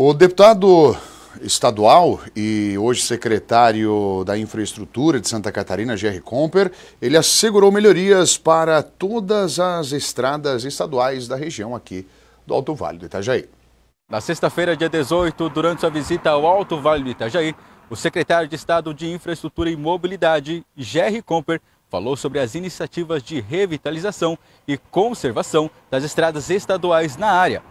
O deputado estadual e hoje secretário da Infraestrutura de Santa Catarina, Jerry Comper, ele assegurou melhorias para todas as estradas estaduais da região aqui do Alto Vale do Itajaí. Na sexta-feira, dia 18, durante sua visita ao Alto Vale do Itajaí, o secretário de Estado de Infraestrutura e Mobilidade, Jerry Comper, falou sobre as iniciativas de revitalização e conservação das estradas estaduais na área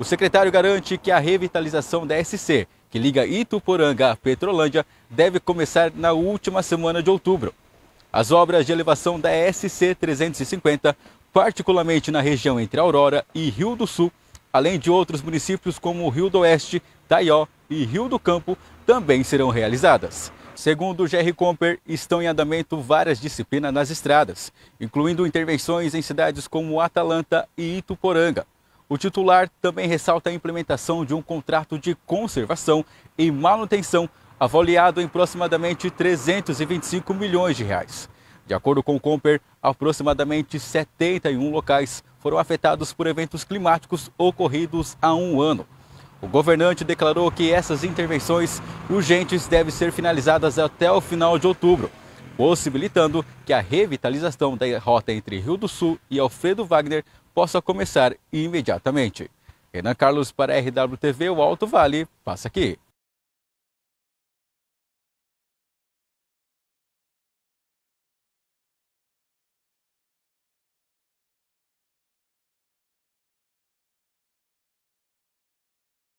o secretário garante que a revitalização da SC, que liga Ituporanga à Petrolândia, deve começar na última semana de outubro. As obras de elevação da SC 350, particularmente na região entre Aurora e Rio do Sul, além de outros municípios como Rio do Oeste, Taió e Rio do Campo, também serão realizadas. Segundo o GR Comper, estão em andamento várias disciplinas nas estradas, incluindo intervenções em cidades como Atalanta e Ituporanga. O titular também ressalta a implementação de um contrato de conservação e manutenção avaliado em aproximadamente 325 milhões de reais. De acordo com o Comper, aproximadamente 71 locais foram afetados por eventos climáticos ocorridos há um ano. O governante declarou que essas intervenções urgentes devem ser finalizadas até o final de outubro possibilitando que a revitalização da rota entre Rio do Sul e Alfredo Wagner possa começar imediatamente. Renan Carlos para a RWTV, o Alto Vale, passa aqui.